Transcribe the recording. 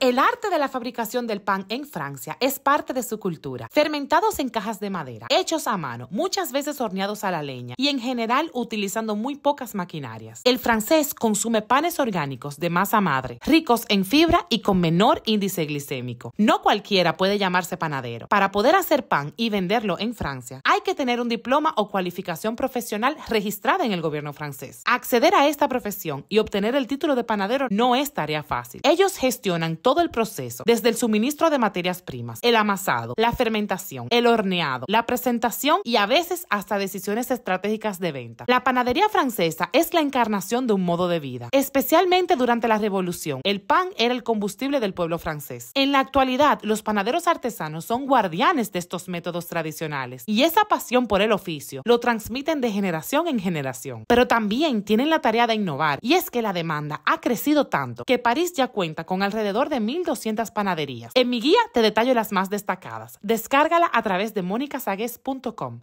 El arte de la fabricación del pan en Francia es parte de su cultura. Fermentados en cajas de madera, hechos a mano, muchas veces horneados a la leña y en general utilizando muy pocas maquinarias. El francés consume panes orgánicos de masa madre, ricos en fibra y con menor índice glicémico. No cualquiera puede llamarse panadero. Para poder hacer pan y venderlo en Francia, hay que tener un diploma o cualificación profesional registrada en el gobierno francés. Acceder a esta profesión y obtener el título de panadero no es tarea fácil. Ellos gestionan todo el proceso, desde el suministro de materias primas, el amasado, la fermentación, el horneado, la presentación y a veces hasta decisiones estratégicas de venta. La panadería francesa es la encarnación de un modo de vida. Especialmente durante la Revolución, el pan era el combustible del pueblo francés. En la actualidad, los panaderos artesanos son guardianes de estos métodos tradicionales y esa pasión por el oficio lo transmiten de generación en generación. Pero también tienen la tarea de innovar y es que la demanda ha crecido tanto que París ya cuenta con alrededor de 1.200 panaderías. En mi guía te detallo las más destacadas. Descárgala a través de monicasagues.com.